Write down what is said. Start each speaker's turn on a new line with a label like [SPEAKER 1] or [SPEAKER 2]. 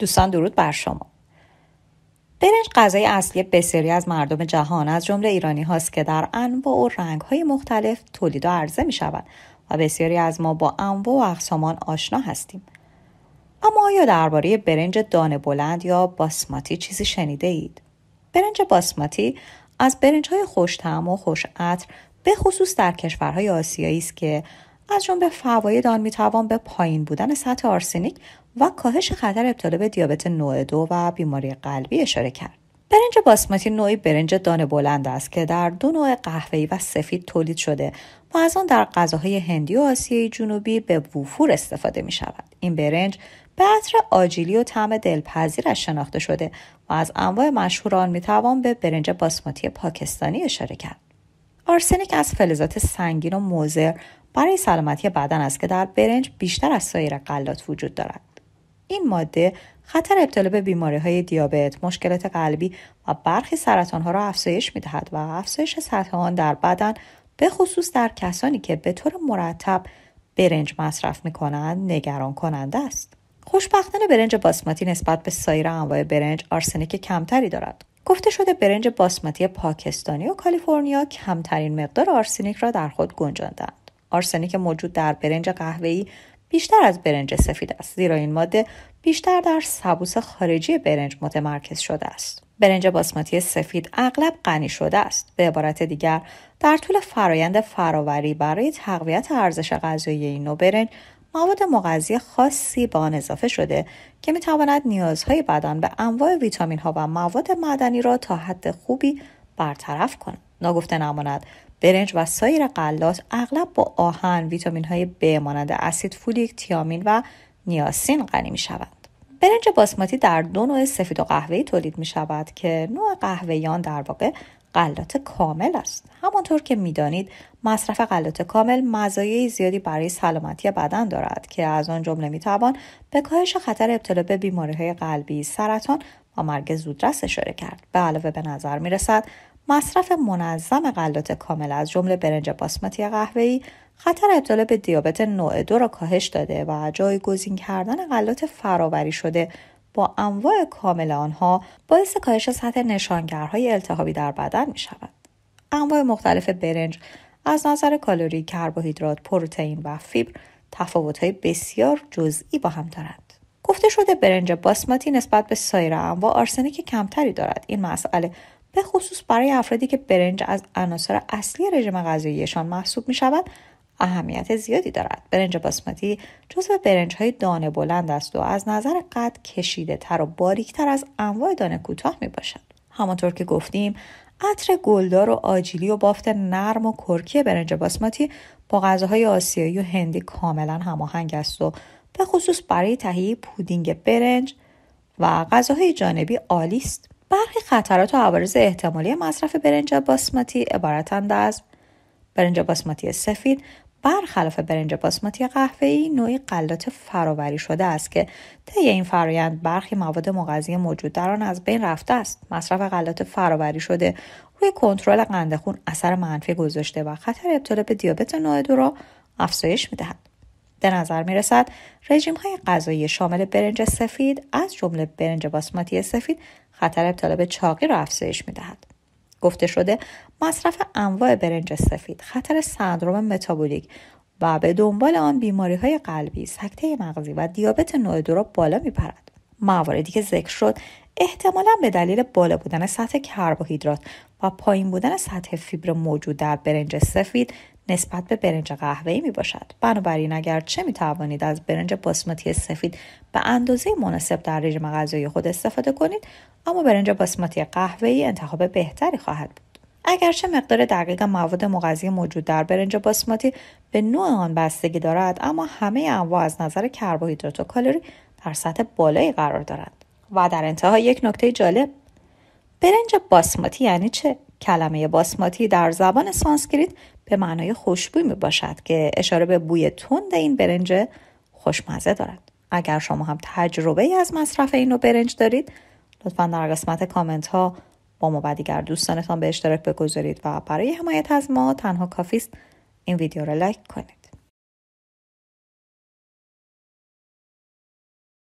[SPEAKER 1] دوستان درود بر شما برنج غذای اصلی بسیاری از مردم جهان از جمله ایرانی هاست که در انواع و رنگ های مختلف تولید و عرضه می شود و بسیاری از ما با انواع و اقسامان آشنا هستیم اما آیا درباره برنج دانه بلند یا باسماتی چیزی شنیده اید؟ برنج باسماتی از برنج های خوش و خوش عطر به خصوص در کشورهای آسیایی است که از جمله فواید آن میتوان به پایین بودن سطح آرسنیک و کاهش خطر ابتلا به دیابت نوع دو و بیماری قلبی اشاره کرد برنج باسماتی نوعی برنج دانه بلند است که در دو نوع قهوه‌ای و سفید تولید شده و از آن در غذاهای هندی و آسیای جنوبی به وفور استفاده می شود. این برنج به عطر آجیلی و طعم دلپذیرش شناخته شده و از انواع مشهور آن میتوان به برنج باسماتی پاکستانی اشاره کرد. آرسنیک از فلزات سنگین و موزر برای سلامتی بدن است که در برنج بیشتر از سایر غلات وجود دارد این ماده خطر ابتلا به بیماری های دیابت، مشکلات قلبی و برخی سرطان ها را افزایش می دهد و افزایش سطح آن در بدن به خصوص در کسانی که به طور مرتب برنج مصرف می کنند نگران کننده است. خوشبختانه برنج باسماتی نسبت به سایر انواع برنج آرسنیک کمتری دارد. گفته شده برنج باسماتی پاکستانی و کالیفرنیا کمترین مقدار آرسنیک را در خود گنجاندند. آرسنیک موجود در برنج قهوه‌ای بیشتر از برنج سفید است زیرا این ماده بیشتر در سبوس خارجی برنج متمرکز شده است برنج باسماتی سفید اغلب غنی شده است به عبارت دیگر در طول فرایند فراوری برای تقویت ارزش غذایی این نوع برنج مواد مغذی خاصی به آن اضافه شده که میتواند نیازهای بدن به انواع ویتامین ها و مواد معدنی را تا حد خوبی برطرف کند ناگفته نماند برنج و سایر غلات اغلب با آهن ویتامین های ب مانند اسید فولیک تیامین و نیاسین غنی می شوند برنج باسماتی در دو نوع سفید و قهوه‌ای تولید می شود که نوع قهوهیان در واقع غلات کامل است همانطور که میدانید مصرف غلات کامل مزایای زیادی برای سلامتی بدن دارد که از آن جمله میتوان به کاهش خطر ابتلا به های قلبی سرطان و مرگ زودرس اشاره کرد به علاوه به نظر میرسد مصرف منظم غلات کامل از جمله برنج باسمتی قهوه‌ای خطر ابتلا به دیابت نوع دو را کاهش داده و جایگزین کردن غلات فراوری شده با انواع کامل آنها باعث کاهش سطح نشانگرهای التهابی در بدن می شود. انواع مختلف برنج از نظر کالوری، کربوهیدرات، پروتئین و فیبر تفاوت‌های بسیار جزئی با هم دارند. گفته شده برنج باسماتی نسبت به سایر انواع آرسنیک کمتری دارد. این مسئله به خصوص برای افرادی که برنج از عناصر اصلی رژیم غذاییشان محسوب می شود اهمیت زیادی دارد برنج باسمتی جزو برنج های دانه بلند است و از نظر قد کشیده تر و باریکتر از انواع دانه کوتاه می باشد همانطور که گفتیم عطر گلدار و آجیلی و بافت نرم و کرکی برنج باسمتی با غذاهای آسیایی و هندی کاملا هماهنگ است و به خصوص برای تهیه پودینگ برنج و غذاهای جانبی عالی است برخی خطرات و عوارض احتمالی مصرف برنج باسماتی عبارتند از برنج باسماتی سفید برخلاف برنج باسماتی قهوه‌ای نوعی غلات فراوری شده است که طی این فرایند برخی مواد مغذی موجود در آن از بین رفته است مصرف غلات فراوری شده روی کنترل قند خون اثر منفی گذاشته و خطر ابتلا به دیابت نوع دو را افزایش میدهد به نظر می رسد رژیم های غذایی شامل برنج سفید از جمله برنج باسماتی سفید خطر ابتلا به چاقی را افزایش میدهد گفته شده مصرف انواع برنج سفید خطر سندروم متابولیک و به دنبال آن بیماری های قلبی سکته مغزی و دیابت نوع دو را بالا میپرد مواردی که ذکر شد احتمالا به دلیل بالا بودن سطح کربوهیدرات و پایین بودن سطح فیبر موجود در برنج سفید نسبت به برنج قهوه‌ای می باشد. بنابراین اگر چه می توانید از برنج باسماتی سفید به اندازه مناسب در رژیم غذایی خود استفاده کنید، اما برنج باسماتی قهوه‌ای انتخاب بهتری خواهد بود. اگرچه مقدار دقیق مواد مغذی موجود در برنج باسماتی به نوع آن بستگی دارد اما همه انواع از نظر کربوهیدرات و کالری در سطح بالایی قرار دارند و در انتها یک نکته جالب برنج باسماتی یعنی چه کلمه باسماتی در زبان سانسکریت به معنای خوشبوی می باشد که اشاره به بوی تند این برنج خوشمزه دارد اگر شما هم تجربه ای از مصرف این برنج دارید لطفا در قسمت کامنت ها با ما و دیگر دوستانتان به اشتراک بگذارید و برای حمایت از ما تنها کافیست این ویدیو را لایک کنید